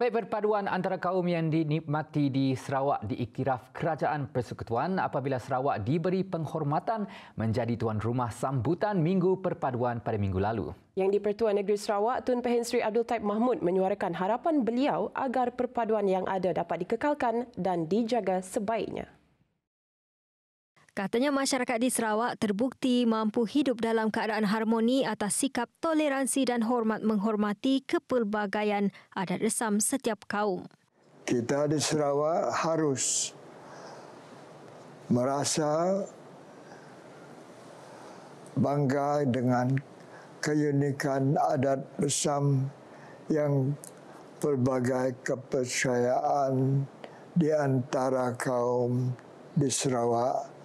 Baik perpaduan antara kaum yang dinikmati di Sarawak diiktiraf Kerajaan Persekutuan apabila Sarawak diberi penghormatan menjadi tuan rumah sambutan Minggu Perpaduan pada minggu lalu. Yang di-Pertuan Negeri Sarawak, Tun Pahin Sri Abdul Taib Mahmud menyuarakan harapan beliau agar perpaduan yang ada dapat dikekalkan dan dijaga sebaiknya. Katanya masyarakat di Sarawak terbukti mampu hidup dalam keadaan harmoni atas sikap toleransi dan hormat menghormati kepelbagaian adat resam setiap kaum. Kita di Sarawak harus merasa bangga dengan keunikan adat resam yang pelbagai kepercayaan di antara kaum di Sarawak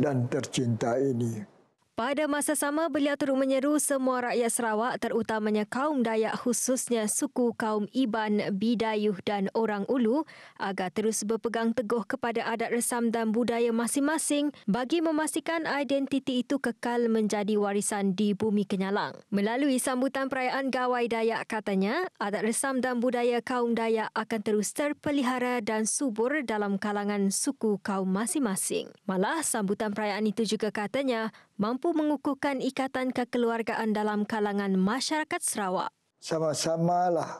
dan tercinta ini. Pada masa sama, beliau turut menyeru semua rakyat Sarawak terutamanya kaum Dayak khususnya suku kaum Iban, Bidayuh dan Orang Ulu agar terus berpegang teguh kepada adat resam dan budaya masing-masing bagi memastikan identiti itu kekal menjadi warisan di bumi Kenyalang. Melalui sambutan perayaan Gawai Dayak katanya, adat resam dan budaya kaum Dayak akan terus terpelihara dan subur dalam kalangan suku kaum masing-masing. Malah, sambutan perayaan itu juga katanya mampu mengukuhkan ikatan kekeluargaan dalam kalangan masyarakat Sarawak. sama sama lah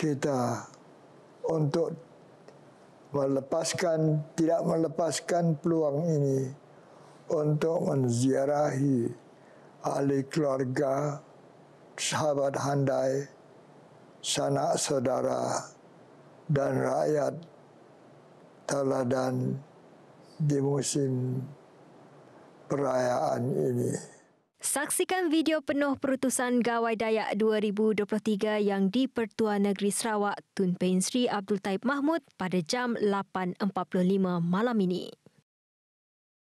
kita untuk melepaskan tidak melepaskan peluang ini untuk menziarahi ahli keluarga, sahabat handai, sanak saudara dan rakyat teladan di musim perayaan ini. Saksikan video penuh perutusan Gawai Dayak 2023 yang di Pertua Negeri Sarawak Tun Pain Sri Abdul Taib Mahmud pada jam 8.45 malam ini.